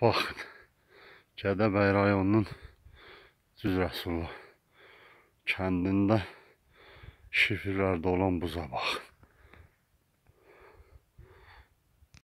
Baxın, Gədəbəy rayonunun Cüz Rəsullu kəndində şifrlərdə olan buza baxın.